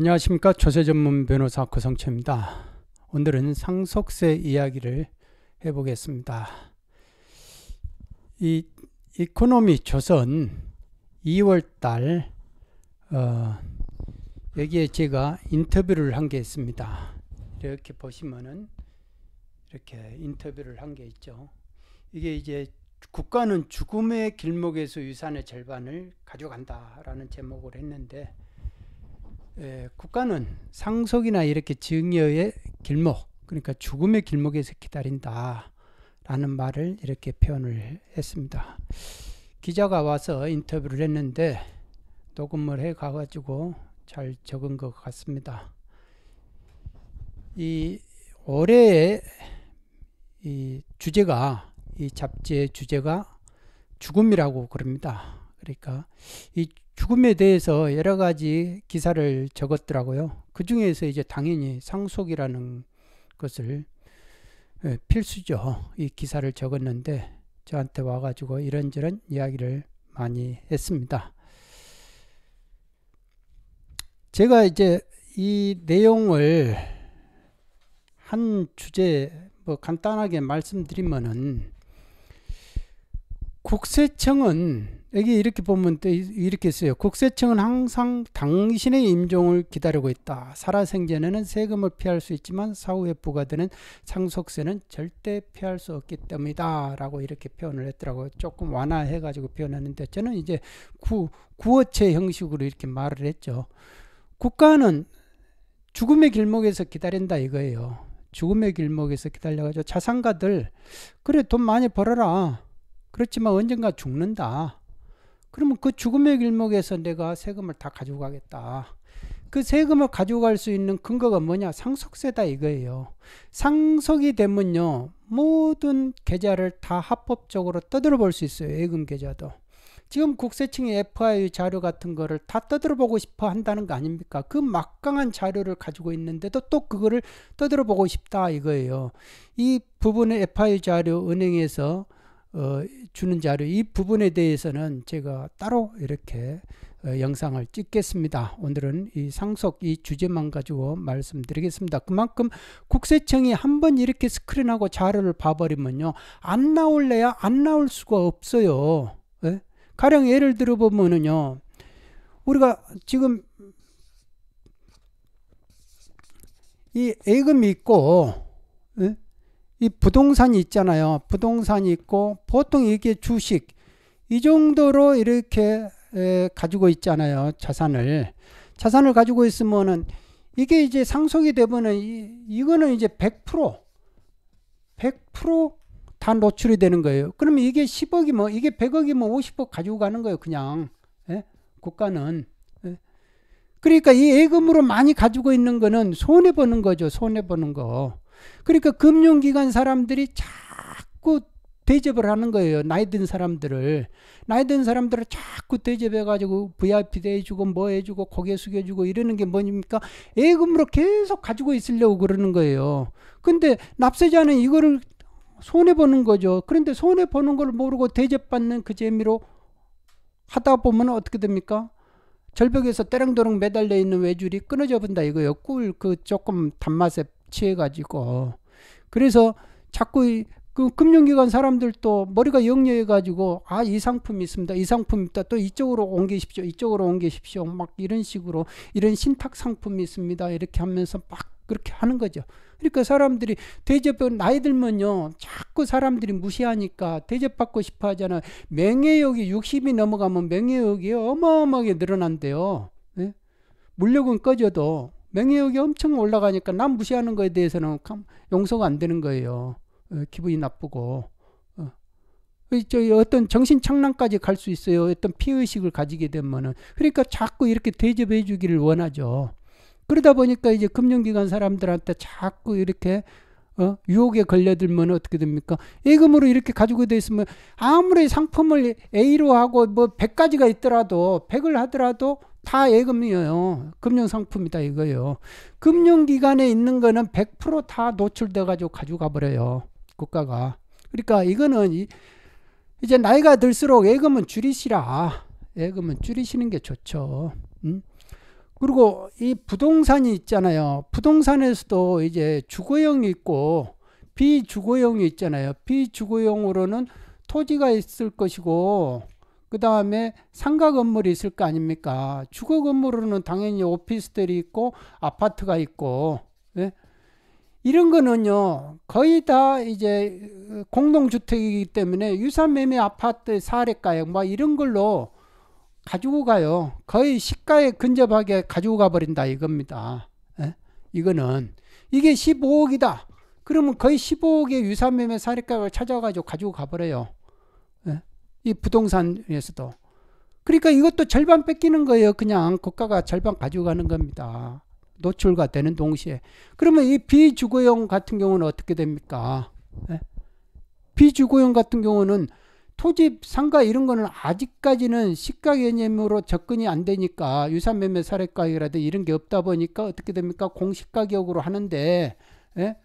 안녕하십니까 조세전문 변호사 고성채입니다. 오늘은 상속세 이야기를 해보겠습니다. 이 이코노미 조선 2월달 어, 여기에 제가 인터뷰를 한 게 있습니다. 이렇게 보시면은 이렇게 인터뷰를 한 게 있죠. 이게 이제 국가는 죽음의 길목에서 유산의 절반을 가져간다라는 제목을 했는데 에, 예, 국가는 상속이나 이렇게 증여의 길목, 그러니까 죽음의 길목에서 기다린다. 라는 말을 이렇게 표현을 했습니다. 기자가 와서 인터뷰를 했는데 녹음을 해 가가지고 잘 적은 것 같습니다. 이 올해의 이 주제가 이 잡지의 주제가 죽음이라고 그럽니다. 그러니까 이 죽음에 대해서 여러 가지 기사를 적었더라고요. 그 중에서 이제 당연히 상속이라는 것을 예, 필수죠. 이 기사를 적었는데 저한테 와가지고 이런저런 이야기를 많이 했습니다. 제가 이제 이 내용을 한 주제 뭐 간단하게 말씀드리면은 국세청은 여기 이렇게 보면 또 이렇게 써요. 국세청은 항상 당신의 임종을 기다리고 있다. 살아생전에는 세금을 피할 수 있지만 사후에 부과되는 상속세는 절대 피할 수 없기 때문이다. 라고 이렇게 표현을 했더라고요. 조금 완화해가지고 표현했는데 저는 이제 구, 구어체 형식으로 이렇게 말을 했죠. 국가는 죽음의 길목에서 기다린다 이거예요. 죽음의 길목에서 기다려가지고 자산가들 그래 돈 많이 벌어라. 그렇지만 언젠가 죽는다. 그러면 그 죽음의 길목에서 내가 세금을 다가져 가겠다. 그 세금을 가져갈수 있는 근거가 뭐냐? 상속세다 이거예요. 상속이 되면요. 모든 계좌를 다 합법적으로 떠들어 볼 수 있어요. 예금 계좌도. 지금 국세청의 FIU 자료 같은 거를 다 떠들어 보고 싶어 한다는 거 아닙니까? 그 막강한 자료를 가지고 있는데도 또 그거를 떠들어 보고 싶다 이거예요. 이 부분의 FIU 자료 은행에서 어, 주는 자료 이 부분에 대해서는 제가 따로 이렇게 어, 영상을 찍겠습니다. 오늘은 이 상속 이 주제만 가지고 말씀드리겠습니다. 그만큼 국세청이 한번 이렇게 스크린하고 자료를 봐버리면요. 안 나올래야 안 나올 수가 없어요. 예? 가령 예를 들어보면은요. 우리가 지금 이 예금이 있고 이 부동산이 있잖아요. 부동산이 있고 보통 이게 주식 이 정도로 이렇게 가지고 있잖아요. 자산을 자산을 가지고 있으면은 이게 이제 상속이 되면은 이, 이거는 이제 100% 100%다 노출이 되는 거예요. 그러면 이게 10억이 뭐 이게 100억이 뭐 50억 가지고 가는 거예요. 그냥 예? 국가는 예? 그러니까 이 예금으로 많이 가지고 있는 거는 손해 보는 거죠. 손해 보는 거. 그러니까 금융기관 사람들이 자꾸 대접을 하는 거예요. 나이 든 사람들을. 나이 든 사람들을 자꾸 대접해가지고 VIP도 해주고 뭐 해주고 고개 숙여주고 이러는 게뭡니까 예금으로 계속 가지고 있으려고 그러는 거예요. 근데 납세자는 이거를 손해보는 거죠. 그런데 손해보는 걸 모르고 대접받는 그 재미로 하다 보면 어떻게 됩니까? 절벽에서 때랑도랑 매달려 있는 외줄이 끊어져 본다 이거예요. 꿀그 조금 단맛에 취해가지고. 그래서 자꾸 그 금융기관 사람들도 머리가 영려해가지고아 이 상품 있습니다 이 상품 있다 또 이쪽으로 옮기십시오 이쪽으로 옮기십시오 막 이런 식으로 이런 신탁 상품이 있습니다 이렇게 하면서 막 그렇게 하는 거죠 그러니까 사람들이 대접을 나이 들면요 자꾸 사람들이 무시하니까 대접받고 싶어 하잖아요 맹해욕이 60이 넘어가면 맹해욕이 어마어마하게 늘어난대요 네? 물욕은 꺼져도 명예욕이 엄청 올라가니까 남 무시하는 거에 대해서는 용서가 안 되는 거예요. 어, 기분이 나쁘고. 어. 어떤 정신 착란까지 갈 수 있어요. 어떤 피의식을 가지게 되면은. 그러니까 자꾸 이렇게 대접해 주기를 원하죠. 그러다 보니까 이제 금융기관 사람들한테 자꾸 이렇게 어? 유혹에 걸려들면 어떻게 됩니까? 예금으로 이렇게 가지고 돼 있으면 아무리 상품을 A로 하고 뭐 100가지가 있더라도 100을 하더라도 다 예금이에요. 금융 상품이다 이거예요. 금융 기관에 있는 거는 100%다 노출돼 가지고 가져가 버려요. 국가가. 그러니까 이거는 이, 이제 나이가 들수록 예금은 줄이시라. 예금은 줄이시는 게 좋죠. 음? 그리고 이 부동산이 있잖아요. 부동산에서도 이제 주거용이 있고 비주거용이 있잖아요. 비주거용으로는 토지가 있을 것이고 그 다음에 상가 건물이 있을 거 아닙니까? 주거 건물로는 당연히 오피스텔이 있고 아파트가 있고 예? 이런 거는요 거의 다 이제 공동주택이기 때문에 유사매매 아파트 사례가액 막 이런 걸로 가지고 가요. 거의 시가에 근접하게 가지고 가버린다 이겁니다. 예? 이거는 이게 15억이다. 그러면 거의 15억의 유사매매 사례가액을 찾아가지고 가지고 가버려요. 이 부동산에서도. 그러니까 이것도 절반 뺏기는 거예요. 그냥 국가가 절반 가져가는 겁니다. 노출과 되는 동시에. 그러면 이 비주거용 같은 경우는 어떻게 됩니까? 예? 비주거용 같은 경우는 토지, 상가 이런 거는 아직까지는 시가 개념으로 접근이 안 되니까 유산 매매 사례 가격이라든 이런 게 없다 보니까 어떻게 됩니까? 공시 가격으로 하는데 예?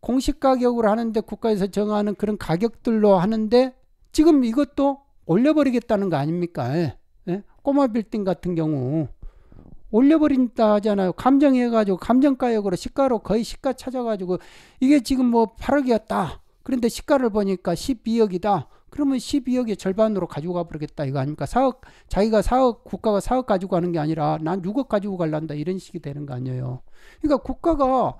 공시 가격으로 하는데 국가에서 정하는 그런 가격들로 하는데 지금 이것도 올려버리겠다는 거 아닙니까? 예? 예? 꼬마 빌딩 같은 경우 올려버린다 하잖아요. 감정해가지고 감정가역으로 시가로 거의 시가 찾아가지고 이게 지금 뭐 8억이었다. 그런데 시가를 보니까 12억이다. 그러면 12억의 절반으로 가지고 가버리겠다 이거 아닙니까? 4억 자기가 4억 국가가 4억 가지고 가는 게 아니라 난 6억 가지고 갈란다 이런 식이 되는 거 아니에요. 그러니까 국가가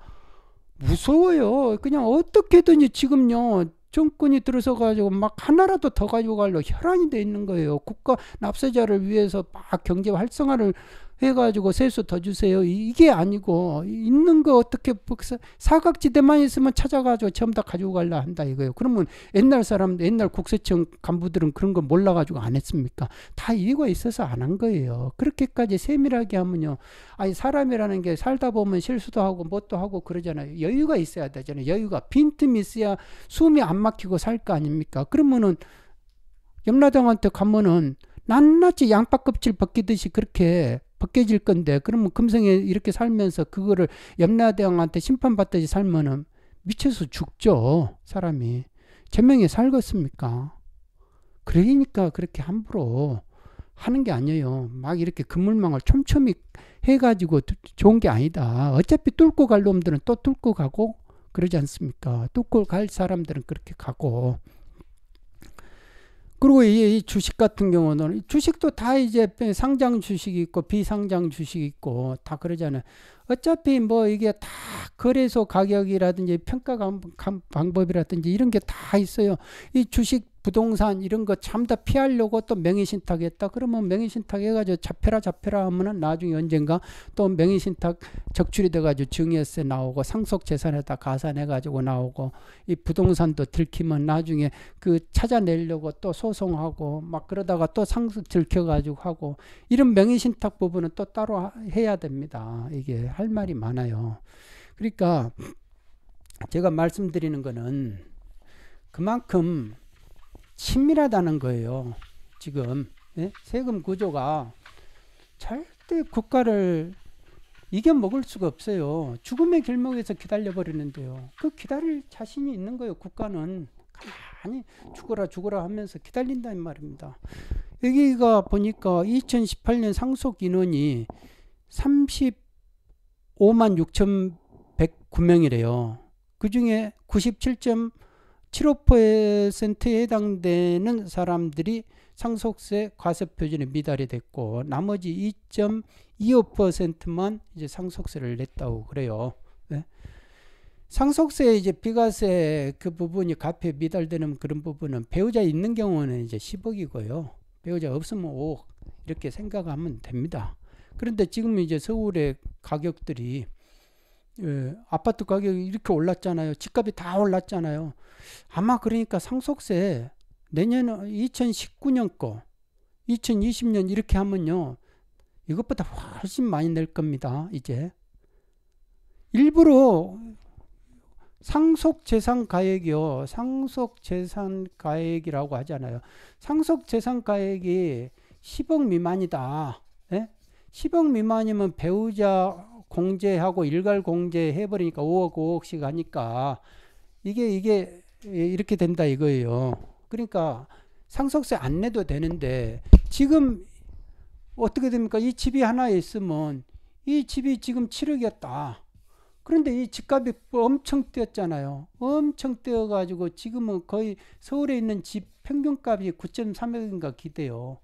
무서워요. 그냥 어떻게든지 지금요 정권이 들어서 가지고 막 하나라도 더 가지고 갈려 혈안이 돼 있는 거예요. 국가 납세자를 위해서 막 경제 활성화를 해가지고 세수 더 주세요. 이게 아니고 있는 거 어떻게 사각지대만 있으면 찾아가지고 전부 다 가지고 갈라 한다 이거예요. 그러면 옛날 사람 옛날 국세청 간부들은 그런 거 몰라가지고 안 했습니까? 다 이유가 있어서 안 한 거예요. 그렇게까지 세밀하게 하면요. 아니 사람이라는 게 살다 보면 실수도 하고 뭣도 하고 그러잖아요. 여유가 있어야 되잖아요. 여유가 빈틈이 있어야 숨이 안 막히고 살 거 아닙니까? 그러면은 염라당한테 가면은 낱낱이 양파 껍질 벗기듯이 그렇게 벗겨질 건데 그러면 금성에 이렇게 살면서 그거를 염라대왕한테 심판받듯이 살면은 미쳐서 죽죠 사람이 제명에 살겠습니까 그러니까 그렇게 함부로 하는 게 아니에요 막 이렇게 그물망을 촘촘히 해가지고 좋은 게 아니다 어차피 뚫고 갈 놈들은 또 뚫고 가고 그러지 않습니까 뚫고 갈 사람들은 그렇게 가고 그리고 이, 이, 주식 같은 경우는 주식도 다 이제 상장 주식이 있고 비상장 주식이 있고 다 그러잖아요. 어차피 뭐 이게 다 거래소 가격이라든지 평가 방법이라든지 이런 게 다 있어요. 이 주식 부동산 이런 거참다 피하려고 또 명의신탁 했다. 그러면 명의신탁 해가지고 잡혀라 잡혀라 하면은 나중에 언젠가 또 명의신탁 적출이 돼가지고 증여세 나오고 상속재산에다 가산해가지고 나오고 이 부동산도 들키면 나중에 그 찾아내려고 또 소송하고 막 그러다가 또 상속 들켜가지고 하고 이런 명의신탁 부분은 또 따로 해야 됩니다. 이게 할 말이 많아요. 그러니까 제가 말씀드리는 거는 그만큼 친밀하다는 거예요. 지금 예? 세금 구조가 절대 국가를 이겨먹을 수가 없어요. 죽음의 길목에서 기다려버리는데요. 그 기다릴 자신이 있는 거예요. 국가는 가만히 죽어라 죽어라 하면서 기다린다는 말입니다. 여기가 보니까 2018년 상속 인원이 35만 6,109명이래요. 그 중에 97. 7 5에 해당되는 사람들이 상속세 과세 표준에 미달이 됐고 나머지 2.25%만 이제 상속세를 냈다고 그래요. 네? 상속세 이제 비과세 그 부분이 가에 미달되는 그런 부분은 배우자 있는 경우는 이제 10억이고요. 배우자 없으면 5억 이렇게 생각하면 됩니다. 그런데 지금 이제 서울의 가격들이 예, 아파트 가격이 이렇게 올랐잖아요. 집값이 다 올랐잖아요. 아마 그러니까 상속세 내년 2019년 거, 2020년 이렇게 하면요. 이것보다 훨씬 많이 낼 겁니다. 이제. 일부러 상속 재산 가액이요. 상속 재산 가액이라고 하잖아요. 상속 재산 가액이 10억 미만이다. 예? 10억 미만이면 배우자 공제하고 일괄 공제해버리니까 5억 5억씩 하니까 이게 이게 이렇게 된다 이거예요. 그러니까 상속세 안 내도 되는데 지금 어떻게 됩니까? 이 집이 하나 있으면 이 집이 지금 7억이었다. 그런데 이 집값이 엄청 뛰었잖아요. 엄청 뛰어가지고 지금은 거의 서울에 있는 집 평균값이 9.3억인가 기대요.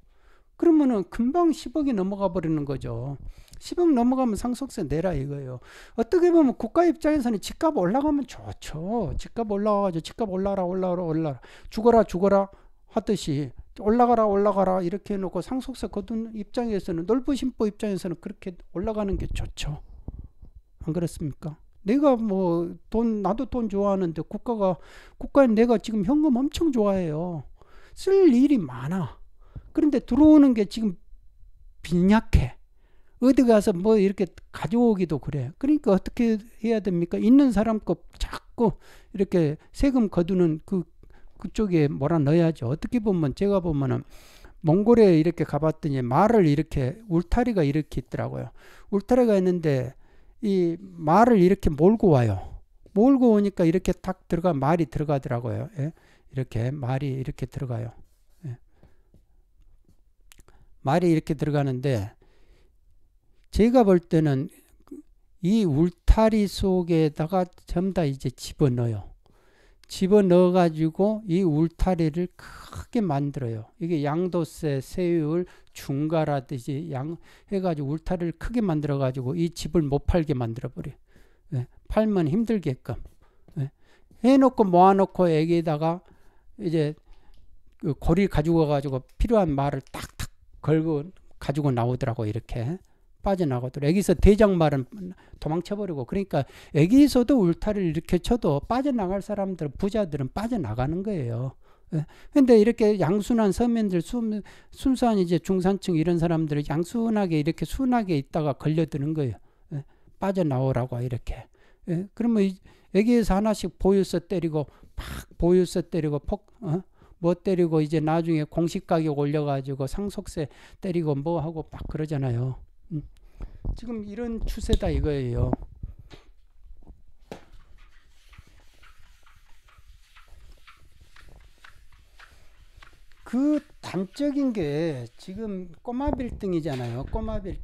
그러면은 금방 10억이 넘어가 버리는 거죠. 10억 넘어가면 상속세 내라 이거예요. 어떻게 보면 국가 입장에서는 집값 올라가면 좋죠. 집값 올라가죠. 집값 올라라 올라라 올라라. 죽어라 죽어라 하듯이 올라가라 올라가라 이렇게 해놓고 상속세 거둔 입장에서는 넓은 신보 입장에서는 그렇게 올라가는 게 좋죠. 안 그렇습니까? 내가 뭐 돈 나도 돈 좋아하는데 국가가 국가에 내가 지금 현금 엄청 좋아해요. 쓸 일이 많아. 그런데 들어오는 게 지금 빈약해. 어디 가서 뭐 이렇게 가져오기도 그래. 그러니까 어떻게 해야 됩니까? 있는 사람 거 자꾸 이렇게 세금 거두는 그 그쪽에 몰아 넣어야죠. 어떻게 보면 제가 보면은 몽골에 이렇게 가봤더니 말을 이렇게 울타리가 이렇게 있더라고요. 울타리가 있는데 이 말을 이렇게 몰고 와요. 몰고 오니까 이렇게 탁 들어가 말이 들어가더라고요. 예? 이렇게 말이 이렇게 들어가요. 말이 이렇게 들어가는데 제가 볼 때는 이 울타리 속에다가 전부 다 이제 집어넣어요. 집어넣어 가지고 이 울타리를 크게 만들어요. 이게 양도세, 세율, 중가라든지 양 해가지고 울타리를 크게 만들어 가지고 이 집을 못 팔게 만들어 버려. 예, 팔면 힘들게끔 예, 해놓고 모아놓고 애기에다가 이제 그 고리 가지고 가지고 필요한 말을 딱 걸고 가지고 나오더라고 이렇게 빠져나가더라고 여기서 대장말은 도망쳐버리고 그러니까 여기서도 울타리를 이렇게 쳐도 빠져나갈 사람들 부자들은 빠져나가는 거예요. 예. 근데 이렇게 양순한 서민들 순, 순수한 이제 중산층 이런 사람들을 양순하게 이렇게 순하게 있다가 걸려드는 거예요. 예. 빠져나오라고 이렇게. 예. 그러면 여기에서 하나씩 보유서 때리고 막 보유서 때리고 폭 어? 뭐 때리고 이제 나중에 공식 가격 올려가지고 상속세 때리고 뭐 하고 막 그러잖아요. 음. 지금 이런 추세다 이거예요. 그 단적인 게 지금 꼬마 빌딩이잖아요. 꼬마 빌딩.